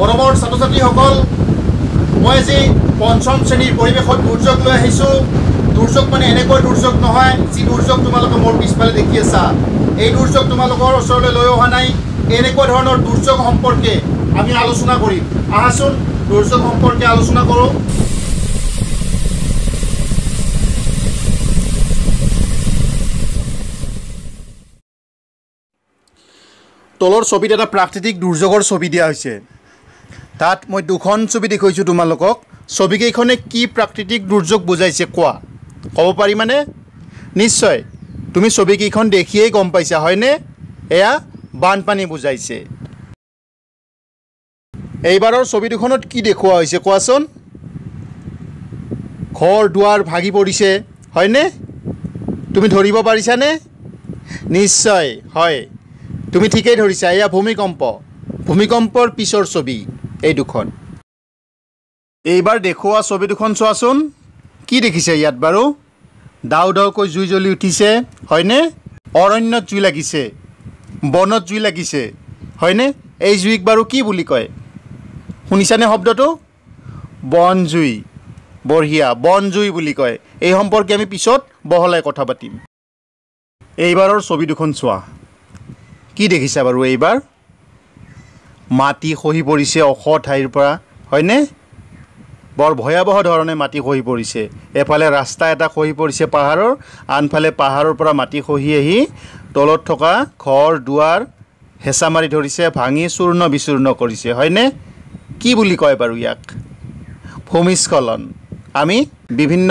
মৰমৰ ছাত্ৰ ছাত্ৰীসকল মই আজি পঞ্চম শ্ৰেণীৰ পৰিৱেশত দুৰ্যোগ লৈ আহিছোঁ দুৰ্যোগ মানে এনেকুৱা দুৰ্যোগ নহয় যি দুৰ্যোগ তোমালোকে মোৰ পিছফালে দেখি আছা এই দুৰ্যোগ তোমালোকৰ ওচৰলৈ লৈ অহা নাই এনেকুৱা ধৰণৰ দুৰ্যোগ সম্পৰ্কে আমি আলোচনা কৰিম আহাচোন দুৰ্যোগ সম্পৰ্কে আলোচনা কৰোঁ তলৰ ছবিত এটা প্ৰাকৃতিক দুৰ্যোগৰ ছবি দিয়া হৈছে তাত মই দুখন ছবি দেখুৱাইছোঁ তোমালোকক ছবিকেইখনে কি প্ৰাকৃতিক দুৰ্যোগ বুজাইছে কোৱা ক'ব পাৰি মানে নিশ্চয় তুমি ছবিকেইখন দেখিয়েই গম পাইছা হয়নে এয়া বানপানী বুজাইছে এইবাৰৰ ছবি দুখনত কি দেখুওৱা হৈছে কোৱাচোন ঘৰ দুৱাৰ ভাগি পৰিছে হয়নে তুমি ধৰিব পাৰিছানে নিশ্চয় হয় তুমি ঠিকেই ধৰিছা এয়া ভূমিকম্প ভূমিকম্পৰ পিছৰ ছবি এই দুখন এইবাৰ দেখুওৱা ছবি দুখন চোৱাচোন কি দেখিছে ইয়াত বাৰু ডাও ডাওকৈ জুই জ্বলি উঠিছে হয়নে অৰণ্যত জুই লাগিছে বনত জুই লাগিছে হয়নে এই জুইক বাৰু কি বুলি কয় শুনিছানে শব্দটো বন জুই বঢ়িয়া বন জুই বুলি কয় এই সম্পৰ্কে আমি পিছত বহলাই কথা পাতিম এইবাৰৰ ছবি দুখন চোৱা কি দেখিছা বাৰু এইবাৰ মাটি খহি পৰিছে অসৎ ঠাইৰ পৰা হয়নে বৰ ভয়াৱহ ধৰণে মাটি খহি পৰিছে এফালে ৰাস্তা এটা খহি পৰিছে পাহাৰৰ আনফালে পাহাৰৰ পৰা মাটি খহি আহি তলত থকা ঘৰ দুৱাৰ হেঁচা মাৰি ধৰিছে ভাঙি চূৰ্ণ বিচূৰ্ণ কৰিছে হয়নে কি বুলি কয় বাৰু ইয়াক ভূমিস্খলন আমি বিভিন্ন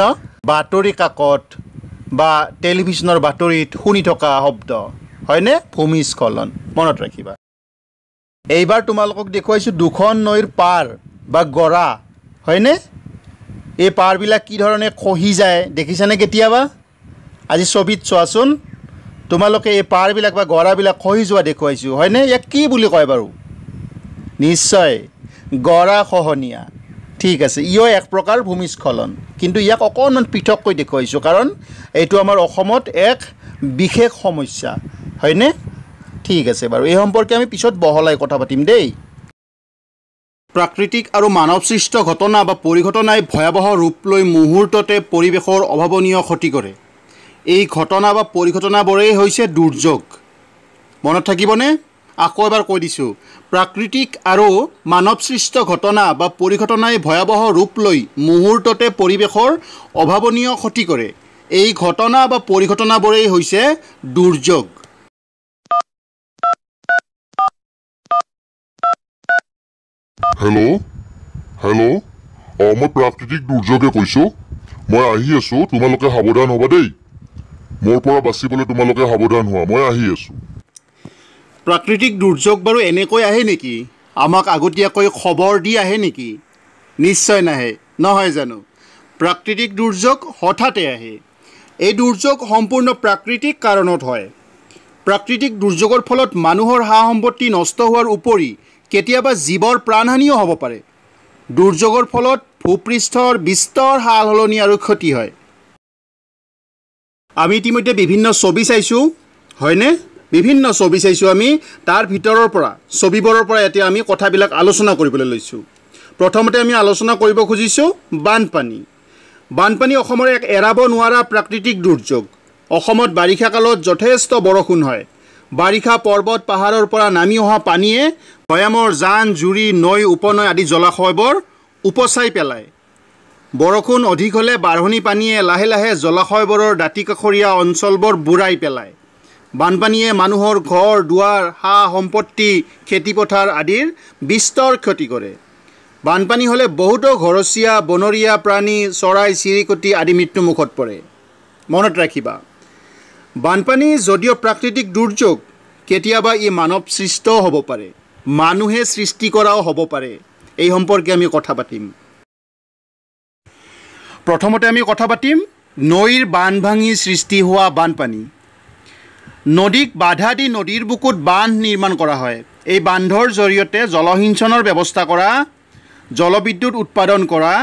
বাতৰি কাকত বা টেলিভিশ্যনৰ বাতৰিত শুনি থকা শব্দ হয়নে ভূমিস্খলন মনত ৰাখিবা এইবাৰ তোমালোকক দেখুৱাইছোঁ দুখন নৈৰ পাৰ বা গৰা হয়নে এই পাৰবিলাক কি ধৰণে খহি যায় দেখিছানে কেতিয়াবা আজি ছবিত চোৱাচোন তোমালোকে এই পাৰবিলাক বা গৰাবিলাক খহি যোৱা দেখুৱাইছোঁ হয়নে ইয়াক কি বুলি কয় বাৰু নিশ্চয় গৰা খহনীয়া ঠিক আছে ইও এক প্ৰকাৰ ভূমিস্খলন কিন্তু ইয়াক অকণমান পৃথককৈ দেখুৱাইছোঁ কাৰণ এইটো আমাৰ অসমত এক বিশেষ সমস্যা হয়নে ঠিক আছে বাৰু এই সম্পৰ্কে আমি পিছত বহলাই কথা পাতিম দেই প্ৰাকৃতিক আৰু মানৱ সৃষ্ট ঘটনা বা পৰিঘটনাই ভয়াৱহ ৰূপ লৈ মুহূৰ্ততে পৰিৱেশৰ অভাৱনীয় ক্ষতি কৰে এই ঘটনা বা পৰিঘটনাবোৰেই হৈছে দুৰ্যোগ মনত থাকিবনে আকৌ এবাৰ কৈ দিছোঁ প্ৰাকৃতিক আৰু মানৱসৃষ্ট ঘটনা বা পৰিঘটনাই ভয়াৱহ ৰূপ লৈ মুহূৰ্ততে পৰিৱেশৰ অভাৱনীয় ক্ষতি কৰে এই ঘটনা বা পৰিঘটনাবোৰেই হৈছে দুৰ্যোগ হেল্ল' হেল্ল' অঁ মই প্ৰাকৃতিক দুৰ্যোগে কৈছোঁ মই আহি আছোঁ তোমালোকে সাৱধান হ'বা দেই মোৰ পৰা বাচিবলৈ তোমালোকে সাৱধান হোৱা মই আহি আছোঁ প্ৰাকৃতিক দুৰ্যোগ বাৰু এনেকৈ আহে নেকি আমাক আগতীয়াকৈ খবৰ দি আহে নেকি নিশ্চয় নাহে নহয় জানো প্ৰাকৃতিক দুৰ্যোগ হঠাতে আহে এই দুৰ্যোগ সম্পূৰ্ণ প্ৰাকৃতিক কাৰণত হয় প্ৰাকৃতিক দুৰ্যোগৰ ফলত মানুহৰ সা সম্পত্তি নষ্ট হোৱাৰ উপৰি কেতিয়াবা জীৱৰ প্ৰাণহানিও হ'ব পাৰে দুৰ্যোগৰ ফলত ভূপৃষ্ঠৰ বিস্তৰ সাল সলনি আৰু ক্ষতি হয় আমি ইতিমধ্যে বিভিন্ন ছবি চাইছোঁ হয়নে বিভিন্ন ছবি চাইছোঁ আমি তাৰ ভিতৰৰ পৰা ছবিবোৰৰ পৰা এতিয়া আমি কথাবিলাক আলোচনা কৰিবলৈ লৈছোঁ প্ৰথমতে আমি আলোচনা কৰিব খুজিছোঁ বানপানী বানপানী অসমৰ এক এৰাব নোৱাৰা প্ৰাকৃতিক দুৰ্যোগ অসমত বাৰিষা কালত যথেষ্ট বৰষুণ হয় বাৰিষা পৰ্বত পাহাৰৰ পৰা নামি অহা পানীয়ে ভৈয়ামৰ জান জুৰি নৈ উপনৈ আদি জলাশয়বোৰ উপচাই পেলায় বৰষুণ অধিক হ'লে বাঢ়নি পানীয়ে লাহে লাহে জলাশয়বোৰৰ দাঁতি কাষৰীয়া অঞ্চলবোৰ বুঢ়াই পেলায় বানপানীয়ে মানুহৰ ঘৰ দুৱাৰ সা সম্পত্তি খেতিপথাৰ আদিৰ বিস্তৰ ক্ষতি কৰে বানপানী হ'লে বহুতো ঘৰচীয়া বনৰীয়া প্ৰাণী চৰাই চিৰিকটি আদি মৃত্যুমুখত পৰে মনত ৰাখিবা বানপানী যদিও প্ৰাকৃতিক দুৰ্যোগ কেতিয়াবা ই মানৱ সৃষ্টও হ'ব পাৰে মানুহে সৃষ্টি কৰাও হ'ব পাৰে এই সম্পৰ্কে আমি কথা পাতিম প্ৰথমতে আমি কথা পাতিম নৈৰ বান ভাঙি সৃষ্টি হোৱা বানপানী নদীক বাধা দি নদীৰ বুকুত বান্ধ নিৰ্মাণ কৰা হয় এই বান্ধৰ জৰিয়তে জলসিঞ্চনৰ ব্যৱস্থা কৰা জলবিদ্যুৎ উৎপাদন কৰা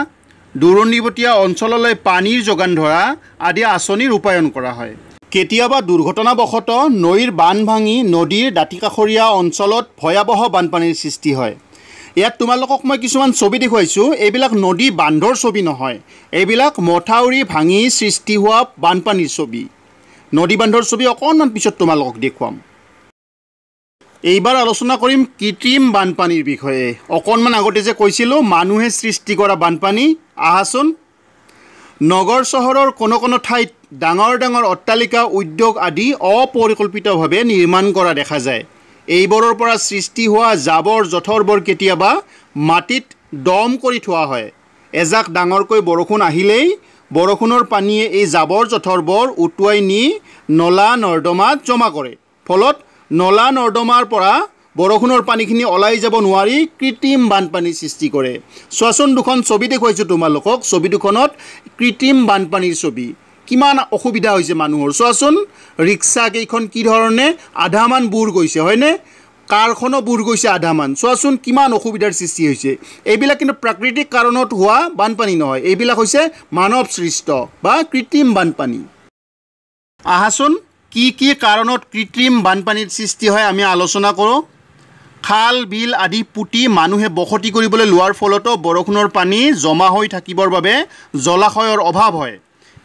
দূৰণিবতীয়া অঞ্চললৈ পানীৰ যোগান ধৰা আদি আঁচনি ৰূপায়ণ কৰা হয় কেতিয়াবা দুৰ্ঘটনাবশতঃ নৈৰ বান ভাঙি নদীৰ দাঁতিকাষৰীয়া অঞ্চলত ভয়াৱহ বানপানীৰ সৃষ্টি হয় ইয়াত তোমালোকক মই কিছুমান ছবি দেখুৱাইছোঁ এইবিলাক নদী বান্ধৰ ছবি নহয় এইবিলাক মথাউৰি ভাঙি সৃষ্টি হোৱা বানপানীৰ ছবি নদী বান্ধৰ ছবি অকণমান পিছত তোমালোকক দেখুৱাম এইবাৰ আলোচনা কৰিম কৃত্ৰিম বানপানীৰ বিষয়ে অকণমান আগতে যে কৈছিলোঁ মানুহে সৃষ্টি কৰা বানপানী আহাচোন নগৰ চহৰৰ কোনো কোনো ঠাইত ডাঙৰ ডাঙৰ অট্টালিকা উদ্যোগ আদি অপৰিকল্পিতভাৱে নিৰ্মাণ কৰা দেখা যায় এইবোৰৰ পৰা সৃষ্টি হোৱা জাবৰ জথৰবোৰ কেতিয়াবা মাটিত দম কৰি থোৱা হয় এজাক ডাঙৰকৈ বৰষুণ আহিলেই বৰষুণৰ পানীয়ে এই জাবৰ জথৰবোৰ উটুৱাই নি নলা নৰ্দমাত জমা কৰে ফলত নলা নৰ্দমাৰ পৰা বৰষুণৰ পানীখিনি ওলাই যাব নোৱাৰি কৃত্ৰিম বানপানীৰ সৃষ্টি কৰে চোৱাচোন দুখন ছবি দেখুৱাইছোঁ তোমালোকক ছবি দুখনত কৃত্ৰিম বানপানীৰ ছবি কিমান অসুবিধা হৈছে মানুহৰ চোৱাচোন ৰিক্সা কেইখন কি ধৰণে আধামান বুৰ গৈছে হয়নে কাৰখনো বুৰ গৈছে আধামান চোৱাচোন কিমান অসুবিধাৰ সৃষ্টি হৈছে এইবিলাক কিন্তু প্ৰাকৃতিক কাৰণত হোৱা বানপানী নহয় এইবিলাক হৈছে মানৱ সৃষ্ট বা কৃত্ৰিম বানপানী আহাচোন কি কি কাৰণত কৃত্ৰিম বানপানীৰ সৃষ্টি হয় আমি আলোচনা কৰোঁ খাল বিল আদি পুতি মানুহে বসতি কৰিবলৈ লোৱাৰ ফলতো বৰষুণৰ পানী জমা হৈ থাকিবৰ বাবে জলাশয়ৰ অভাৱ হয়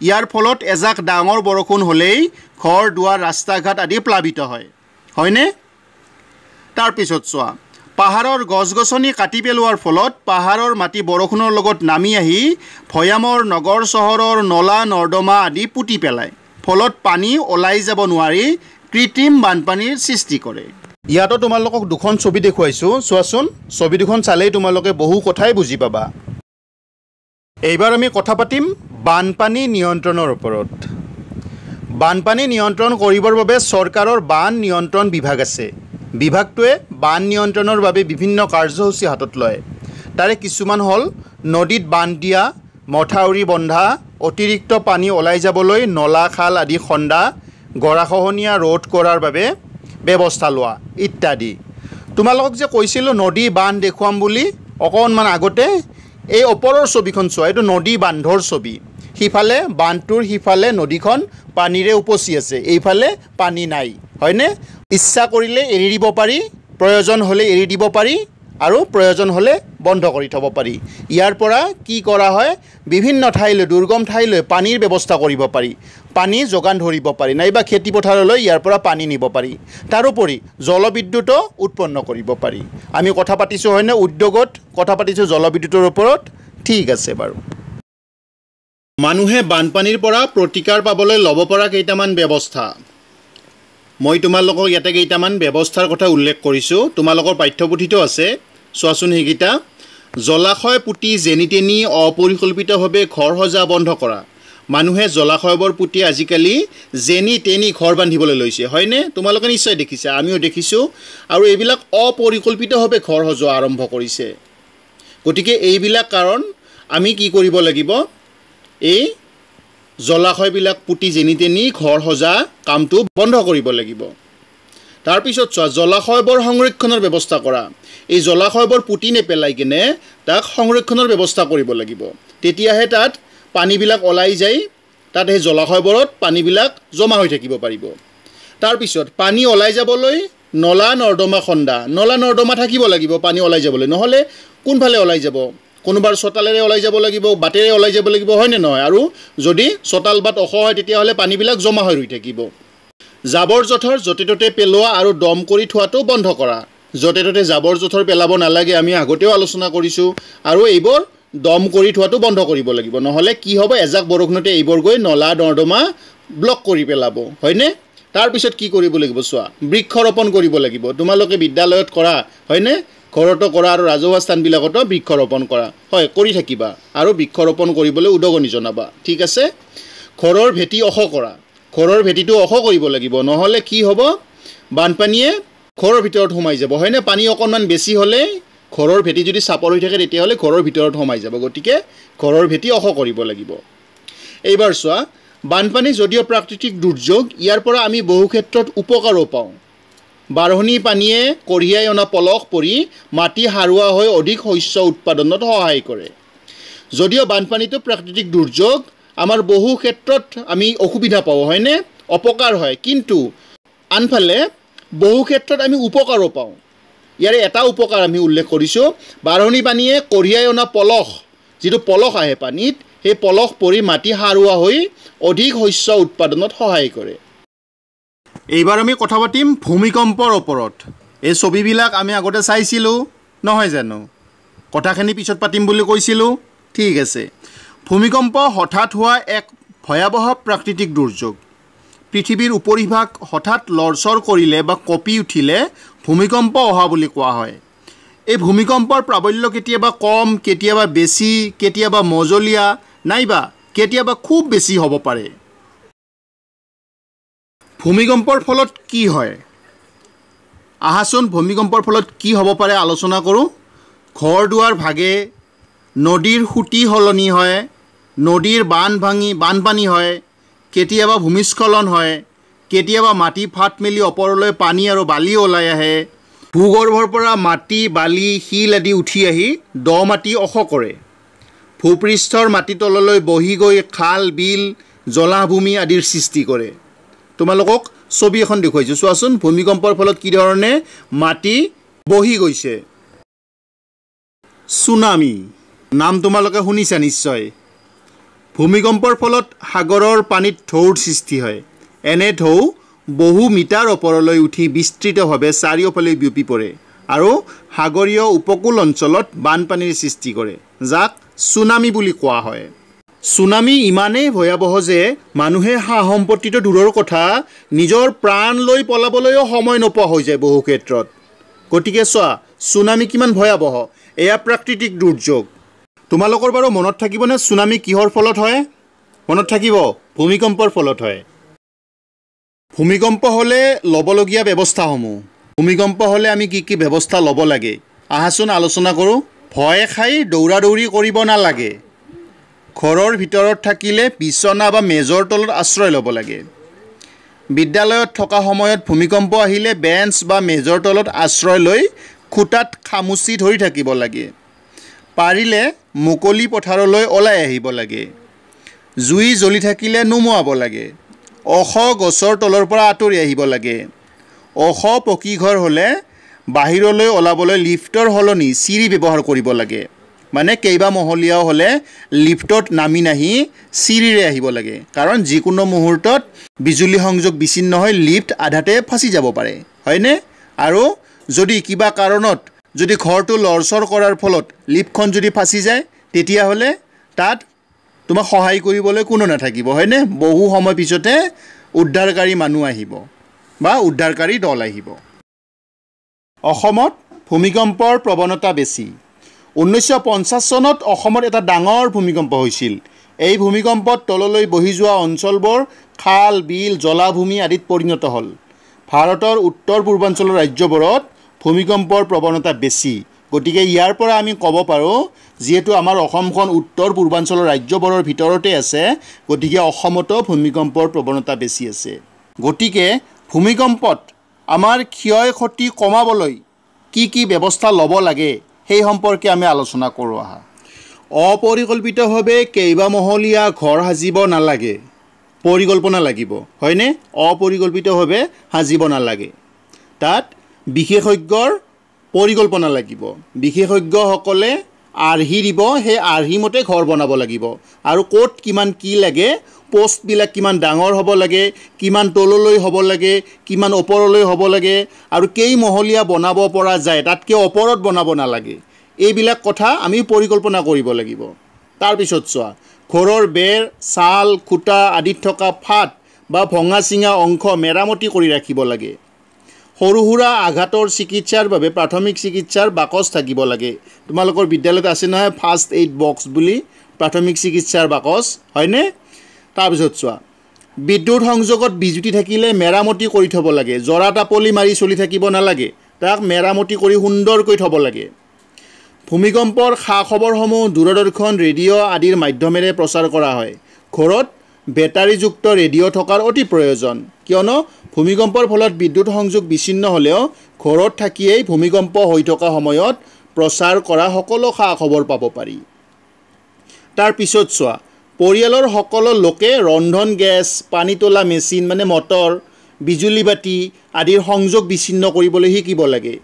ইয়াৰ ফলত এজাক ডাঙৰ বৰষুণ হ'লেই ঘৰ দুৱাৰ ৰাস্তা ঘাট আদি প্লাৱিত হয় হয়নে তাৰপিছত চোৱা পাহাৰৰ গছ গছনি কাটি পেলোৱাৰ ফলত পাহাৰৰ মাটি বৰষুণৰ লগত নামি আহি ভৈয়ামৰ নগৰ চহৰৰ নলা নৰ্দমা আদি পুতি পেলায় ফলত পানী ওলাই যাব নোৱাৰি কৃত্ৰিম বানপানীৰ সৃষ্টি কৰে ইয়াতো তোমালোকক দুখন ছবি দেখুৱাইছোঁ চোৱাচোন ছবি দুখন চালেই তোমালোকে বহু কথাই বুজি পাবা এইবাৰ আমি কথা পাতিম বানপানী নিয়ন্ত্ৰণৰ ওপৰত বানপানী নিয়ন্ত্ৰণ কৰিবৰ বাবে চৰকাৰৰ বান নিয়ন্ত্ৰণ বিভাগ আছে বিভাগটোৱে বান নিয়ন্ত্ৰণৰ বাবে বিভিন্ন কাৰ্যসূচী হাতত লয় তাৰে কিছুমান হ'ল নদীত বান্ধ দিয়া মথাউৰি বন্ধা অতিৰিক্ত পানী ওলাই যাবলৈ নলা খাল আদি খন্দা গৰাখহনীয়া ৰোধ কৰাৰ বাবে ব্যৱস্থা লোৱা ইত্যাদি তোমালোকক যে কৈছিলোঁ নদী বান্ধ দেখুৱাম বুলি অকণমান আগতে এই ওপৰৰ ছবিখন চোৱা এইটো নদী বান্ধৰ ছবি সিফালে বান্ধটোৰ সিফালে নদীখন পানীৰে উপচি আছে এইফালে পানী নাই হয়নে ইচ্ছা কৰিলে এৰি দিব পাৰি প্ৰয়োজন হ'লে এৰি দিব পাৰি আৰু প্ৰয়োজন হ'লে বন্ধ কৰি থ'ব পাৰি ইয়াৰ পৰা কি কৰা হয় বিভিন্ন ঠাইলৈ দুৰ্গম ঠাইলৈ পানীৰ ব্যৱস্থা কৰিব পাৰি পানী যোগান ধৰিব পাৰি নাইবা খেতিপথাৰলৈ ইয়াৰ পৰা পানী নিব পাৰি তাৰোপৰি জলবিদ্যুতো উৎপন্ন কৰিব পাৰি আমি কথা পাতিছোঁ হয়নে উদ্যোগত কথা পাতিছোঁ জলবিদ্যুতৰ ওপৰত ঠিক আছে বাৰু মানুহে বানপানীৰ পৰা প্ৰতিকাৰ পাবলৈ ল'ব পৰা কেইটামান ব্যৱস্থা মই তোমালোকক ইয়াতে কেইটামান ব্যৱস্থাৰ কথা উল্লেখ কৰিছোঁ তোমালোকৰ পাঠ্যপুথিটো আছে চোৱাচোন সেইকেইটা জলাশয় পুতি যেনি তেনি অপৰিকল্পিতভাৱে ঘৰ সজা বন্ধ কৰা মানুহে জলাশয়বোৰ পুতি আজিকালি যেনি তেনি ঘৰ বান্ধিবলৈ লৈছে হয়নে তোমালোকে নিশ্চয় দেখিছা আমিও দেখিছোঁ আৰু এইবিলাক অপৰিকল্পিতভাৱে ঘৰ সজোৱা আৰম্ভ কৰিছে গতিকে এইবিলাক কাৰণ আমি কি কৰিব লাগিব এই জলাশয়বিলাক পুতি যেনি তেনি ঘৰ সজা কামটো বন্ধ কৰিব লাগিব তাৰপিছত চোৱা জলাশয়বোৰ সংৰক্ষণৰ ব্যৱস্থা কৰা এই জলাশয়বোৰ পুতি নেপেলাই কিনে তাক সংৰক্ষণৰ ব্যৱস্থা কৰিব লাগিব তেতিয়াহে তাত পানীবিলাক ওলাই যায় তাত সেই জলাশয়বোৰত পানীবিলাক জমা হৈ থাকিব পাৰিব তাৰপিছত পানী ওলাই যাবলৈ নলা নৰ্দমা খন্দা নলা নৰ্দমা থাকিব লাগিব পানী ওলাই যাবলৈ নহ'লে কোনফালে ওলাই যাব কোনোবাৰ চোতালেৰে ওলাই যাব লাগিব বাটেৰে ওলাই যাব লাগিব হয়নে নহয় আৰু যদি চোতাল বাট ওখ হয় তেতিয়াহ'লে পানীবিলাক জমা হৈ ৰৈ থাকিব জাবৰ জোথৰ য'তে ত'তে পেলোৱা আৰু দম কৰি থোৱাটো বন্ধ কৰা য'তে ত'তে জাবৰ জোথৰ পেলাব নালাগে আমি আগতেও আলোচনা কৰিছোঁ আৰু এইবোৰ দম কৰি থোৱাটো বন্ধ কৰিব লাগিব নহ'লে কি হ'ব এজাক বৰষুণতে এইবোৰ গৈ নলা নৰ্দমা ব্লক কৰি পেলাব হয়নে তাৰপিছত কি কৰিব লাগিব চোৱা বৃক্ষৰোপণ কৰিব লাগিব তোমালোকে বিদ্যালয়ত কৰা হয়নে ঘৰতো কৰা আৰু ৰাজহুৱা স্থানবিলাকতো বৃক্ষৰোপণ কৰা হয় কৰি থাকিবা আৰু বৃক্ষৰোপণ কৰিবলৈ উদগনি জনাবা ঠিক আছে ঘৰৰ ভেটি অস কৰা ঘৰৰ ভেটিটো ওখ কৰিব লাগিব নহ'লে কি হ'ব বানপানীয়ে ঘৰৰ ভিতৰত সোমাই যাব হয়নে পানী অকণমান বেছি হ'লে ঘৰৰ ভেটি যদি চাপৰ হৈ থাকে তেতিয়াহ'লে ঘৰৰ ভিতৰত সোমাই যাব গতিকে ঘৰৰ ভেটি ওখ কৰিব লাগিব এইবাৰ চোৱা বানপানী যদিও প্ৰাকৃতিক দুৰ্যোগ ইয়াৰ পৰা আমি বহু ক্ষেত্ৰত উপকাৰো পাওঁ বাঢ়নী পানীয়ে কঢ়িয়াই অনা পলস পৰি মাটি সাৰুৱা হৈ অধিক শস্য উৎপাদনত সহায় কৰে যদিও বানপানীটো প্ৰাকৃতিক দুৰ্যোগ আমাৰ বহু ক্ষেত্ৰত আমি অসুবিধা পাওঁ হয়নে অপকাৰ হয় কিন্তু আনফালে বহু ক্ষেত্ৰত আমি উপকাৰো পাওঁ ইয়াৰে এটা উপকাৰ আমি উল্লেখ কৰিছোঁ বাঢ়নী পানীয়ে কঢ়িয়াই অনা পলস যিটো পলস আহে পানীত সেই পলস পৰি মাটি সাৰুৱা হৈ অধিক শস্য উৎপাদনত সহায় কৰে এইবাৰ আমি কথা পাতিম ভূমিকম্পৰ ওপৰত এই ছবিবিলাক আমি আগতে চাইছিলোঁ নহয় জানো কথাখিনি পিছত পাতিম বুলি কৈছিলোঁ ঠিক আছে ভূমিকম্প হঠাৎ হোৱা এক ভয়াৱহ প্ৰাকৃতিক দুৰ্যোগ পৃথিৱীৰ উপৰিভাগ হঠাৎ লৰচৰ কৰিলে বা কঁপি উঠিলে ভূমিকম্প অহা বুলি কোৱা হয় এই ভূমিকম্পৰ প্ৰাবল্য কেতিয়াবা কম কেতিয়াবা বেছি কেতিয়াবা মজলীয়া নাইবা কেতিয়াবা খুব বেছি হ'ব পাৰে ভূমিকম্পৰ ফলত কি হয় আহাচোন ভূমিকম্পৰ ফলত কি হ'ব পাৰে আলোচনা কৰোঁ ঘৰ দুৱাৰ ভাগে নদীৰ সুঁতি সলনি হয় নদীৰ বান ভাঙি বানপানী হয় কেতিয়াবা ভূমিস্খলন হয় কেতিয়াবা মাটি ফাট মেলি ওপৰলৈ পানী আৰু বালি ওলাই আহে ভূগৰ্ভৰ পৰা মাটি বালি শিল আদি উঠি আহি দ মাটি অস কৰে ভূপৃষ্ঠৰ মাটি তললৈ বহি গৈ খাল বিল জলাভূমি আদিৰ সৃষ্টি কৰে তোমালোকক ছবি এখন দেখুৱাইছোঁ চোৱাচোন ভূমিকম্পৰ ফলত কি ধৰণে মাটি বহি গৈছে চুনামি নাম তোমালোকে শুনিছা নিশ্চয় ভূমিকম্পৰ ফলত সাগৰৰ পানীত ঢৌৰ সৃষ্টি হয় এনে ঢৌ বহু মিটাৰ ওপৰলৈ উঠি বিস্তৃতভাৱে চাৰিওফালে বিয়পি পৰে আৰু সাগৰীয় উপকূল অঞ্চলত বানপানীৰ সৃষ্টি কৰে যাক চুনামি বুলি কোৱা হয় চুনামি ইমানেই ভয়াৱহ যে মানুহে সা সম্পত্তিটো দূৰৰ কথা নিজৰ প্ৰাণ লৈ পলাবলৈও সময় নোপোৱা হৈ যায় বহু ক্ষেত্ৰত গতিকে চোৱা চুনামি কিমান ভয়াৱহ এয়া প্ৰাকৃতিক দুৰ্যোগ তোমালোকৰ বাৰু মনত থাকিবনে চুনামি কিহৰ ফলত হয় মনত থাকিব ভূমিকম্পৰ ফলত হয় ভূমিকম্প হ'লে ল'বলগীয়া ব্যৱস্থাসমূহ ভূমিকম্প হ'লে আমি কি কি ব্যৱস্থা ল'ব লাগে আহাচোন আলোচনা কৰোঁ ভয় খাই দৌৰা দৌৰি কৰিব নালাগে ঘৰৰ ভিতৰত থাকিলে বিচনা বা মেজৰ তলত আশ্ৰয় ল'ব লাগে বিদ্যালয়ত থকা সময়ত ভূমিকম্প আহিলে বেঞ্চ বা মেজৰ তলত আশ্ৰয় লৈ খুটাত খামুচি ধৰি থাকিব লাগে পাৰিলে মুকলি পথাৰলৈ ওলাই আহিব লাগে জুই জ্বলি থাকিলে নুমুৱাব লাগে অশ গছৰ তলৰ পৰা আঁতৰি আহিব লাগে অশ পকীঘৰ হ'লে বাহিৰলৈ ওলাবলৈ লিফ্টৰ সলনি চিৰি ব্যৱহাৰ কৰিব লাগে মানে কেইবা মহলীয়াও হ'লে লিফ্টত নামি নাহি চিৰিৰে আহিব লাগে কাৰণ যিকোনো মুহূৰ্তত বিজুলী সংযোগ বিচ্ছিন্ন হৈ লিফ্ট আধাতে ফাঁচি যাব পাৰে হয়নে আৰু যদি কিবা কাৰণত যদি ঘৰটো লৰচৰ কৰাৰ ফলত লিপখন যদি ফাঁচি যায় তেতিয়াহ'লে তাত তোমাক সহায় কৰিবলৈ কোনো নাথাকিব হয়নে বহু সময় পিছতে উদ্ধাৰকাৰী মানুহ আহিব বা উদ্ধাৰকাৰী দল আহিব অসমত ভূমিকম্পৰ প্ৰৱণতা বেছি ঊনৈছশ পঞ্চাছ চনত অসমত এটা ডাঙৰ ভূমিকম্প হৈছিল এই ভূমিকম্পত তললৈ বহি যোৱা অঞ্চলবোৰ খাল বিল জলাভূমি আদিত পৰিণত হ'ল ভাৰতৰ উত্তৰ পূৰ্বাঞ্চলৰ ৰাজ্যবোৰত ভূমিকম্পৰ প্ৰৱণতা বেছি গতিকে ইয়াৰ পৰা আমি ক'ব পাৰোঁ যিহেতু আমাৰ অসমখন উত্তৰ পূৰ্বাঞ্চলৰ ৰাজ্যবোৰৰ ভিতৰতে আছে গতিকে অসমতো ভূমিকম্পৰ প্ৰৱণতা বেছি আছে গতিকে ভূমিকম্পত আমাৰ ক্ষয় ক্ষতি কমাবলৈ কি কি ব্যৱস্থা ল'ব লাগে সেই সম্পৰ্কে আমি আলোচনা কৰোঁ আহা অপৰিকল্পিতভাৱে কেইবামহলীয়া ঘৰ সাজিব নালাগে পৰিকল্পনা লাগিব হয়নে অপৰিকল্পিতভাৱে সাজিব নালাগে তাত বিশেষজ্ঞৰ পৰিকল্পনা লাগিব বিশেষজ্ঞসকলে আৰ্হি দিব সেই আৰ্হি মতে ঘৰ বনাব লাগিব আৰু ক'ত কিমান কি লাগে পষ্টবিলাক কিমান ডাঙৰ হ'ব লাগে কিমান তললৈ হ'ব লাগে কিমান ওপৰলৈ হ'ব লাগে আৰু কেইমহলীয়া বনাব পৰা যায় তাতকৈ ওপৰত বনাব নালাগে এইবিলাক কথা আমি পৰিকল্পনা কৰিব লাগিব তাৰপিছত চোৱা ঘৰৰ বেৰ ছাল খুটা আদিত থকা ফাট বা ভঙা চিঙা অংশ মেৰামতি কৰি ৰাখিব লাগে সৰু সুৰা আঘাতৰ চিকিৎসাৰ বাবে প্ৰাথমিক চিকিৎসাৰ বাকচ থাকিব লাগে তোমালোকৰ বিদ্যালয়ত আছে নহয় ফাৰ্ষ্ট এইড বক্স বুলি প্ৰাথমিক চিকিৎসাৰ বাকচ হয়নে তাৰপিছত চোৱা বিদ্যুৎ সংযোগত বিজুতি থাকিলে মেৰামতি কৰি থ'ব লাগে জৰা টাপলি মাৰি চলি থাকিব নালাগে তাক মেৰামতি কৰি সুন্দৰকৈ থ'ব লাগে ভূমিকম্পৰ খা খবৰসমূহ দূৰদৰ্শন ৰেডিঅ' আদিৰ মাধ্যমেৰে প্ৰচাৰ কৰা হয় ঘৰত বেটাৰীযুক্ত ৰেডিঅ' থকাৰ অতি প্ৰয়োজন কিয়নো ভূমিকম্পৰ ফলত বিদ্যুৎ সংযোগ বিচ্ছিন্ন হ'লেও ঘৰত থাকিয়েই ভূমিকম্প হৈ থকা সময়ত প্ৰচাৰ কৰা সকলো খা খবৰ পাব পাৰি তাৰপিছত চোৱা পৰিয়ালৰ সকলো লোকে ৰন্ধন গেছ পানী তোলা মেচিন মানে মটৰ বিজুলী বাতি আদিৰ সংযোগ বিচ্ছিন্ন কৰিবলৈ শিকিব লাগে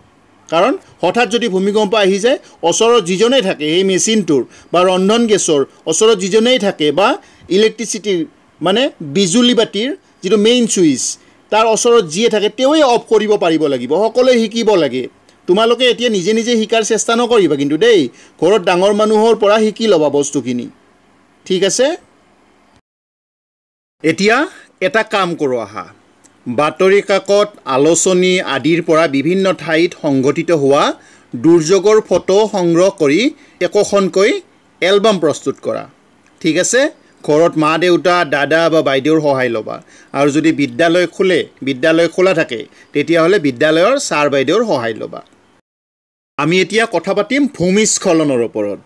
কাৰণ হঠাৎ যদি ভূমিকম্প আহি যায় ওচৰত যিজনেই থাকে সেই মেচিনটোৰ বা ৰন্ধন গেছৰ ওচৰত যিজনেই থাকে বা ইলেক্ট্ৰিচিটিৰ মানে বিজুলী বাতিৰ যিটো মেইন চুইচ তাৰ ওচৰত যিয়ে থাকে তেওঁৱে অফ কৰিব পাৰিব লাগিব সকলোৱে শিকিব লাগে তোমালোকে এতিয়া নিজে নিজে শিকাৰ চেষ্টা নকৰিবা কিন্তু দেই ঘৰত ডাঙৰ মানুহৰ পৰা শিকি ল'বা বস্তুখিনি ঠিক আছে এতিয়া এটা কাম কৰোঁ আহা বাতৰি কাকত আলোচনী আদিৰ পৰা বিভিন্ন ঠাইত সংঘটিত হোৱা দুৰ্যোগৰ ফটো সংগ্ৰহ কৰি একোখনকৈ এলবাম প্ৰস্তুত কৰা ঠিক আছে ঘৰত মা দেউতা দাদা বা বাইদেউৰ সহায় ল'বা আৰু যদি বিদ্যালয় খোলে বিদ্যালয় খোলা থাকে তেতিয়াহ'লে বিদ্যালয়ৰ ছাৰ বাইদেউৰ সহায় ল'বা আমি এতিয়া কথা পাতিম ভূমিস্খলনৰ ওপৰত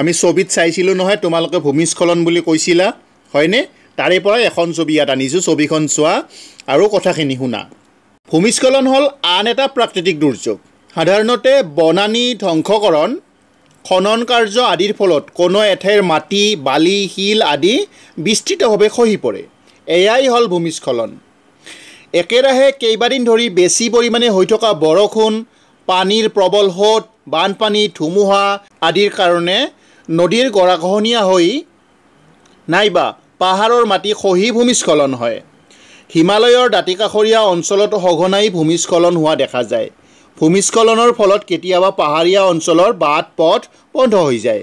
আমি ছবিত চাইছিলোঁ নহয় তোমালোকে ভূমিস্খলন বুলি কৈছিলা হয়নে তাৰে পৰাই এখন ছবি ইয়াত আনিছোঁ ছবিখন চোৱা আৰু কথাখিনি শুনা ভূমিস্খলন হ'ল আন এটা প্ৰাকৃতিক দুৰ্যোগ সাধাৰণতে বনানী ধ্বংসকৰণ খনন কাৰ্য আদিৰ ফলত কোনো এঠাইৰ মাটি বালি শিল আদি বিস্তৃতভাৱে খহি পৰে এয়াই হ'ল ভূমিস্খলন একেৰাহে কেইবাদিন ধৰি বেছি পৰিমাণে হৈ থকা বৰষুণ পানীৰ প্ৰবল সোঁত বানপানী ধুমুহা আদিৰ কাৰণে নদীৰ গৰাঘহনীয়া হৈ নাইবা পাহাৰৰ মাটি খহি ভূমিস্খলন হয় হিমালয়ৰ দাঁতিকাষৰীয়া অঞ্চলত সঘনাই ভূমিস্খলন হোৱা দেখা যায় ভূমিস্খলনৰ ফলত কেতিয়াবা পাহাৰীয়া অঞ্চলৰ বাট পথ বন্ধ হৈ যায়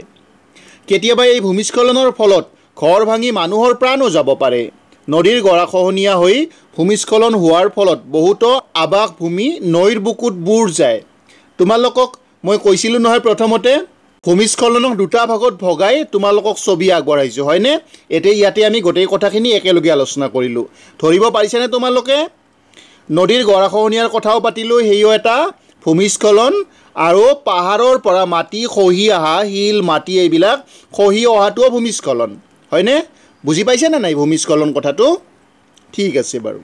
কেতিয়াবা এই ভূমিস্খলনৰ ফলত ঘৰ ভাঙি মানুহৰ প্ৰাণো যাব পাৰে নদীৰ গৰাখহনীয়া হৈ ভূমিস্খলন হোৱাৰ ফলত বহুতো আৱাস ভূমি নৈৰ বুকুত বুৰ যায় তোমালোকক মই কৈছিলোঁ নহয় প্ৰথমতে ভূমিস্খলনক দুটা ভাগত ভগাই তোমালোকক ছবি আগবঢ়াইছোঁ হয়নে এতিয়া ইয়াতে আমি গোটেই কথাখিনি একেলগে আলোচনা কৰিলোঁ ধৰিব পাৰিছেনে তোমালোকে নদীৰ গৰাখহনীয়াৰ কথাও পাতিলোঁ সেইও এটা ভূমিস্খলন আৰু পাহাৰৰ পৰা মাটি খহি অহা শিল মাটি এইবিলাক খহি অহাটোও ভূমিস্খলন হয়নে বুজি পাইছে নে নাই ভূমিস্খলন কথাটো ঠিক আছে বাৰু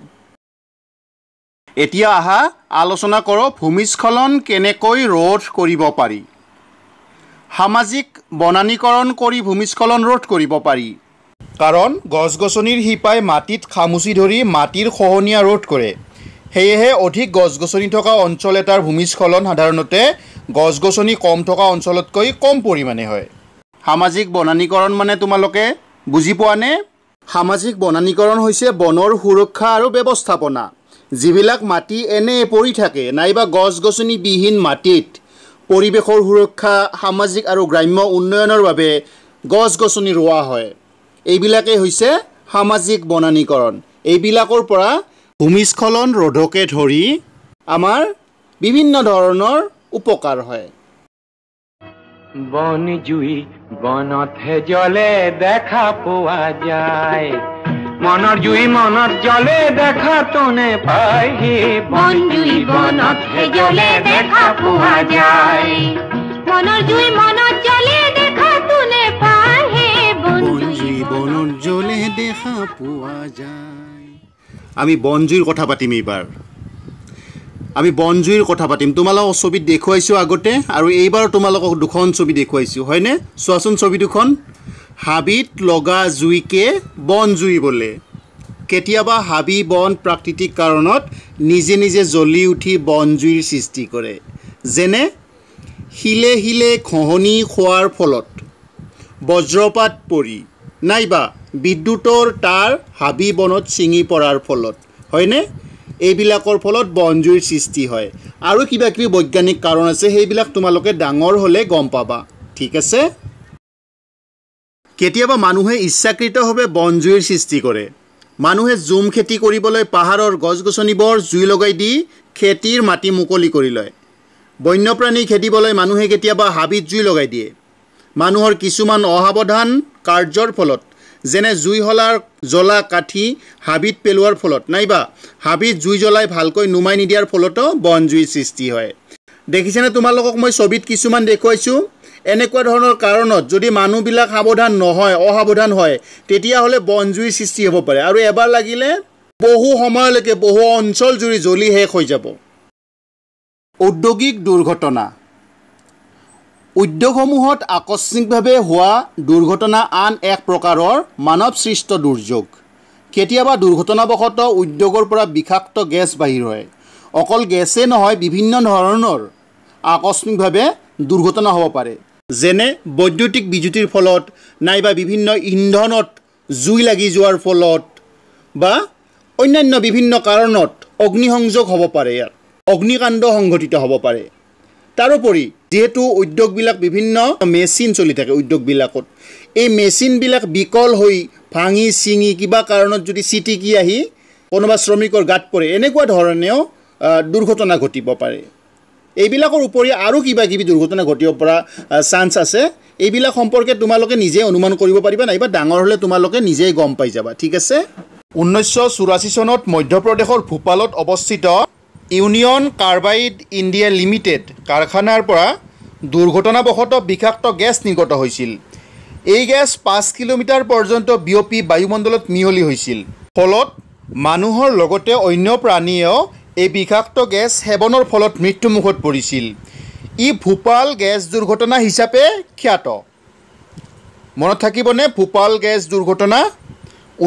এতিয়া আহা আলোচনা কৰক ভূমিস্খলন কেনেকৈ ৰোধ কৰিব পাৰি সামাজিক বনানীকৰণ কৰি ভূমিস্খলন ৰোধ কৰিব পাৰি কাৰণ গছ গছনিৰ শিপাই মাটিত খামুচি ধৰি মাটিৰ খহনীয়া ৰোধ কৰে সেয়েহে অধিক গছ গছনি থকা অঞ্চল এটাৰ ভূমিস্খলন সাধাৰণতে গছ গছনি কম থকা অঞ্চলতকৈ কম পৰিমাণে হয় সামাজিক বনানীকৰণ মানে তোমালোকে বুজি পোৱানে সামাজিক বনানীকৰণ হৈছে বনৰ সুৰক্ষা আৰু ব্যৱস্থাপনা যিবিলাক মাটি এনে পৰি থাকে নাইবা গছ গছনি বিহীন মাটিত পৰিৱেশৰ সুৰক্ষা সামাজিক আৰু গ্ৰাম্য উন্নয়নৰ বাবে গছ গছনি ৰোৱা হয় এইবিলাকেই হৈছে সামাজিক বনানীকৰণ এইবিলাকৰ পৰা ভূমিস্খলন রোধকে ধৰি আমাৰ বিভিন্ন ধৰণৰ উপকাৰ হয় বন জুই বনতহে জলে দেখা পোৱা যায় মনৰ জুই মনত জলে দেখা পাই হে বন জুই বনতহে জলে দেখা পোৱা যায় মনর জুই মনত জলে দেখা পাই হে বন জুই বনত জলে দেখা পোৱা যায় আমি বনজুইৰ কথা পাতিম এইবাৰ আমি বনজুইৰ কথা পাতিম তোমালোকক ছবিত দেখুৱাইছোঁ আগতে আৰু এইবাৰ তোমালোকক দুখন ছবি দেখুৱাইছোঁ হয়নে চোৱাচোন ছবি দুখন হাবিত লগা জুইকে বন জুই বোলে কেতিয়াবা হাবি বন প্ৰাকৃতিক কাৰণত নিজে নিজে জ্বলি উঠি বন জুইৰ সৃষ্টি কৰে যেনে শিলে শিলে খহনী খোৱাৰ ফলত বজ্ৰপাত পৰি নাইবা বিদ্যুতৰ তাঁৰ হাবি বনত ছিঙি পৰাৰ ফলত হয়নে এইবিলাকৰ ফলত বন জুইৰ সৃষ্টি হয় আৰু কিবা কিবি বৈজ্ঞানিক কাৰণ আছে সেইবিলাক তোমালোকে ডাঙৰ হ'লে গম পাবা ঠিক আছে কেতিয়াবা মানুহে ইচ্ছাকৃতভাৱে বন জুইৰ সৃষ্টি কৰে মানুহে জুম খেতি কৰিবলৈ পাহাৰৰ গছ গছনিবোৰ জুই লগাই দি খেতিৰ মাটি মুকলি কৰি লয় বন্যপ্ৰাণী খেদিবলৈ মানুহে কেতিয়াবা হাবিত জুই লগাই দিয়ে মানুহৰ কিছুমান অসাৱধান কাৰ্যৰ ফলত যেনে জুই জুইশলাৰ জ্বলা কাঠি হাবিত পেলোৱাৰ ফলত নাইবা হাবিত জুই জ্বলাই ভালকৈ নুমাই নিদিয়াৰ ফলতো বনজুইৰ সৃষ্টি হয় দেখিছেনে তোমালোকক মই ছবিত কিছুমান দেখুৱাইছোঁ এনেকুৱা ধৰণৰ কাৰণত যদি মানুহবিলাক সাৱধান নহয় অসাৱধান হয় তেতিয়াহ'লে বন বনজুইৰ সৃষ্টি হ'ব পাৰে আৰু এবাৰ লাগিলে বহু সময়লৈকে বহু অঞ্চল জুৰি জ্বলি শেষ হৈ যাব ঔদ্যোগিক দুৰ্ঘটনা উদ্যোগসমূহত আকস্মিকভাৱে হোৱা দুৰ্ঘটনা আন এক প্ৰকাৰৰ মানৱসৃষ্ট দুৰ্যোগ কেতিয়াবা দুৰ্ঘটনাবশতঃ উদ্যোগৰ পৰা বিষাক্ত গেছ বাহিৰ হয় অকল গেছেই নহয় বিভিন্ন ধৰণৰ আকস্মিকভাৱে দুৰ্ঘটনা হ'ব পাৰে যেনে বৈদ্যুতিক বিজুতিৰ ফলত নাইবা বিভিন্ন ইন্ধনত জুই লাগি যোৱাৰ ফলত বা অন্যান্য বিভিন্ন কাৰণত অগ্নিসংযোগ হ'ব পাৰে ইয়াত অগ্নিকাণ্ড সংঘটিত হ'ব পাৰে তাৰোপৰি যিহেতু উদ্যোগবিলাক বিভিন্ন মেচিন চলি থাকে উদ্যোগবিলাকত এই মেচিনবিলাক বিকল হৈ ভাঙি চিঙি কিবা কাৰণত যদি চিটিকি আহি কোনোবা শ্ৰমিকৰ গাত পৰে এনেকুৱা ধৰণেও দুৰ্ঘটনা ঘটিব পাৰে এইবিলাকৰ উপৰি আৰু কিবা কিবি দুৰ্ঘটনা ঘটিব পৰা চান্স আছে এইবিলাক সম্পৰ্কে তোমালোকে নিজেই অনুমান কৰিব পাৰিবা নাইবা ডাঙৰ হ'লে তোমালোকে নিজেই গম পাই যাবা ঠিক আছে ঊনৈছশ চৌৰাশী চনত মধ্যপ্ৰদেশৰ ভূপালত অৱস্থিত ইউনিয়ন কাৰ্বাইড ইণ্ডিয়া লিমিটেড কাৰখানাৰ পৰা দুৰ্ঘটনাবশতঃ বিষাক্ত গেছ নিৰ্গত হৈছিল এই গেছ পাঁচ কিলোমিটাৰ পৰ্যন্ত বিয়পি বায়ুমণ্ডলত মিহলি হৈছিল ফলত মানুহৰ লগতে অন্য প্ৰাণীয়েও এই বিষাক্ত গেছ সেৱনৰ ফলত মৃত্যুমুখত পৰিছিল ই ভূপাল গেছ দুৰ্ঘটনা হিচাপে খ্যাত মনত থাকিবনে ভূপাল গেছ দুৰ্ঘটনা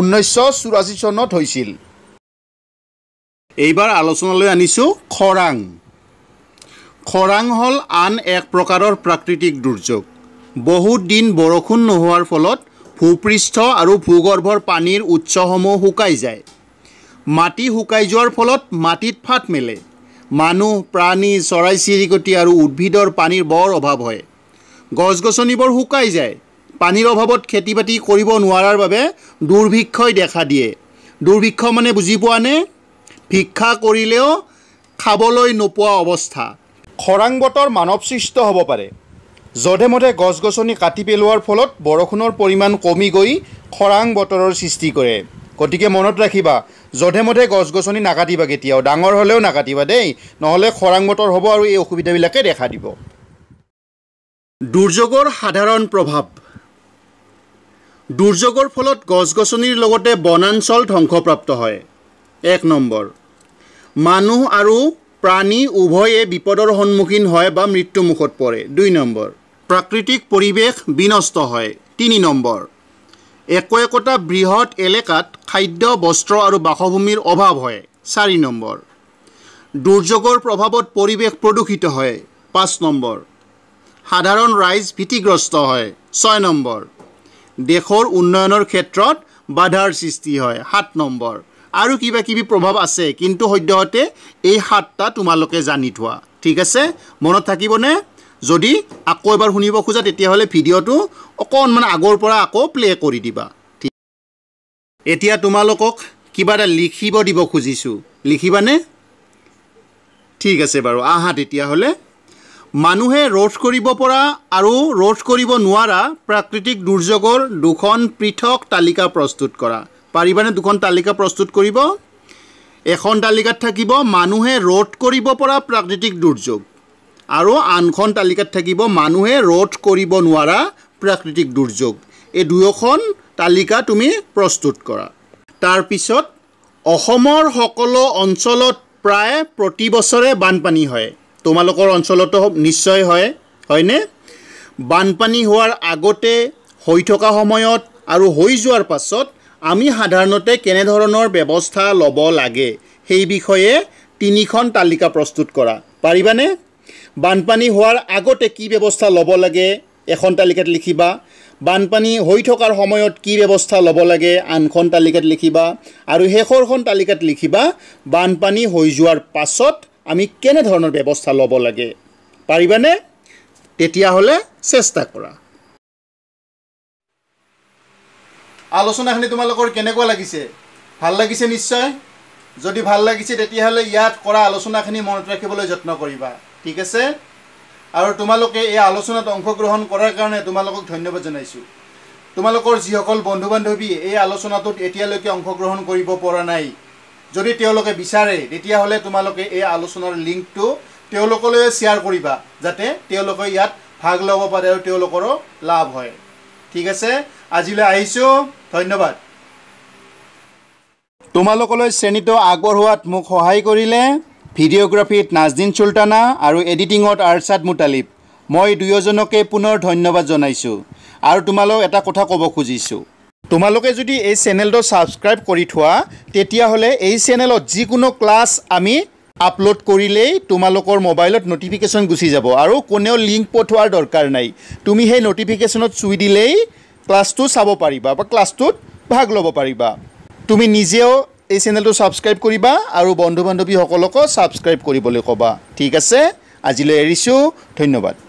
ঊনৈছশ চৌৰাশী চনত হৈছিল এইবাৰ আলোচনালৈ আনিছোঁ খৰাং খৰাং হ'ল আন এক প্ৰকাৰৰ প্ৰাকৃতিক দুৰ্যোগ বহুত দিন বৰষুণ নোহোৱাৰ ফলত ভূপৃষ্ঠ আৰু ভূগৰ্ভৰ পানীৰ উৎসসমূহ শুকাই যায় মাটি শুকাই যোৱাৰ ফলত মাটিত ফাট মেলে মানুহ প্ৰাণী চৰাই চিৰিকটি আৰু উদ্ভিদৰ পানীৰ বৰ অভাৱ হয় গছ গছনিবোৰ শুকাই যায় পানীৰ অভাৱত খেতি বাতি কৰিব নোৱাৰাৰ বাবে দুৰ্ভিক্ষই দেখা দিয়ে দুৰ্ভিক্ষ মানে বুজি পোৱানে ভিক্ষা কৰিলেও খাবলৈ নোপোৱা অৱস্থা খৰাং বতৰ মানৱ সৃষ্ট হ'ব পাৰে যধে মধে গছ গছনি কাটি পেলোৱাৰ ফলত বৰষুণৰ পৰিমাণ কমি গৈ খৰাং বতৰৰ সৃষ্টি কৰে গতিকে মনত ৰাখিবা যধে মধে গছ গছনি নাকাটিবা কেতিয়াও ডাঙৰ হ'লেও নাকাটিবা দেই নহ'লে খৰাং বতৰ হ'ব আৰু এই অসুবিধাবিলাকে দেখা দিব দুৰ্যোগৰ সাধাৰণ প্ৰভাৱ দুৰ্যোগৰ ফলত গছ গছনিৰ লগতে বনাঞ্চল ধ্বংসপ্ৰাপ্ত হয় এক নম্বৰ মানুহ আৰু প্ৰাণী উভয়ে বিপদৰ সন্মুখীন হয় বা মৃত্যুমুখত পৰে দুই নম্বৰ প্ৰাকৃতিক পৰিৱেশ বিনষ্ট হয় তিনি নম্বৰ একো একোটা বৃহৎ এলেকাত খাদ্য বস্ত্ৰ আৰু বাসভূমিৰ অভাৱ হয় চাৰি নম্বৰ দুৰ্যোগৰ প্ৰভাৱত পৰিৱেশ প্ৰদূষিত হয় পাঁচ নম্বৰ সাধাৰণ ৰাইজ ভীতিগ্ৰস্ত হয় ছয় নম্বৰ দেশৰ উন্নয়নৰ ক্ষেত্ৰত বাধাৰ সৃষ্টি হয় সাত নম্বৰ আৰু কিবা কিবি প্ৰভাৱ আছে কিন্তু সদ্যহতে এই সাতটা তোমালোকে জানি থোৱা ঠিক আছে মনত থাকিবনে যদি আকৌ এবাৰ শুনিব খোজা তেতিয়াহ'লে ভিডিঅ'টো অকণমান আগৰ পৰা আকৌ প্লে' কৰি দিবা ঠিক এতিয়া তোমালোকক কিবা এটা লিখিব দিব খুজিছোঁ লিখিবানে ঠিক আছে বাৰু আহা তেতিয়াহ'লে মানুহে ৰোধ কৰিব পৰা আৰু ৰোধ কৰিব নোৱাৰা প্ৰাকৃতিক দুৰ্যোগৰ দুখন পৃথক তালিকা প্ৰস্তুত কৰা পাৰিবানে দুখন তালিকা প্ৰস্তুত কৰিব এখন তালিকাত থাকিব মানুহে ৰোধ কৰিব পৰা প্ৰাকৃতিক দুৰ্যোগ আৰু আনখন তালিকাত থাকিব মানুহে ৰোধ কৰিব নোৱাৰা প্ৰাকৃতিক দুৰ্যোগ এই দুয়োখন তালিকা তুমি প্ৰস্তুত কৰা তাৰপিছত অসমৰ সকলো অঞ্চলত প্ৰায় প্ৰতি বছৰে বানপানী হয় তোমালোকৰ অঞ্চলতো নিশ্চয় হয় হয়নে বানপানী হোৱাৰ আগতে হৈ থকা সময়ত আৰু হৈ যোৱাৰ পাছত আমি সাধাৰণতে কেনেধৰণৰ ব্যৱস্থা ল'ব লাগে সেই বিষয়ে তিনিখন তালিকা প্ৰস্তুত কৰা পাৰিবানে বানপানী হোৱাৰ আগতে কি ব্যৱস্থা ল'ব লাগে এখন তালিকাত লিখিবা বানপানী হৈ থকাৰ সময়ত কি ব্যৱস্থা ল'ব লাগে আনখন তালিকাত লিখিবা আৰু শেষৰখন তালিকাত লিখিবা বানপানী হৈ যোৱাৰ পাছত আমি কেনেধৰণৰ ব্যৱস্থা ল'ব লাগে পাৰিবানে তেতিয়াহ'লে চেষ্টা কৰা আলোচনাখিনি তোমালোকৰ কেনেকুৱা লাগিছে ভাল লাগিছে নিশ্চয় যদি ভাল লাগিছে তেতিয়াহ'লে ইয়াত কৰা আলোচনাখিনি মনত ৰাখিবলৈ যত্ন কৰিবা ঠিক আছে আৰু তোমালোকে এই আলোচনাত অংশগ্ৰহণ কৰাৰ কাৰণে তোমালোকক ধন্যবাদ জনাইছোঁ তোমালোকৰ যিসকল বন্ধু বান্ধৱী এই আলোচনাটোত এতিয়ালৈকে অংশগ্ৰহণ কৰিব পৰা নাই যদি তেওঁলোকে বিচাৰে তেতিয়াহ'লে তোমালোকে এই আলোচনাৰ লিংকটো তেওঁলোকলৈ শ্বেয়াৰ কৰিবা যাতে তেওঁলোকে ইয়াত ভাগ ল'ব পাৰে আৰু তেওঁলোকৰো লাভ হয় ঠিক আছে আজিলৈ আহিছোঁ ধন্যবাদ তোমালোকলৈ শ্ৰেণীটো আগবঢ়োৱাত মোক সহায় কৰিলে ভিডিঅ'গ্ৰাফীত নাজদিন চুলতানা আৰু এডিটিঙত আৰ্চাদ মুতালিব মই দুয়োজনকে পুনৰ ধন্যবাদ জনাইছোঁ আৰু তোমালোক এটা কথা ক'ব খুজিছোঁ তোমালোকে যদি এই চেনেলটো ছাবস্ক্ৰাইব কৰি থোৱা তেতিয়াহ'লে এই চেনেলত যিকোনো ক্লাছ আমি আপলোড কৰিলেই তোমালোকৰ মোবাইলত ন'টিফিকেশ্যন গুচি যাব আৰু কোনেও লিংক পঠোৱাৰ দৰকাৰ নাই তুমি সেই ন'টিফিকেশ্যনত চুই দিলেই ক্লাছটো চাব পাৰিবা বা ক্লাছটোত ভাগ ল'ব পাৰিবা তুমি নিজেও এই চেনেলটো ছাবস্ক্ৰাইব কৰিবা আৰু বন্ধু বান্ধৱীসকলকো ছাবস্ক্ৰাইব কৰিবলৈ ক'বা ঠিক আছে আজিলৈ এৰিছোঁ ধন্যবাদ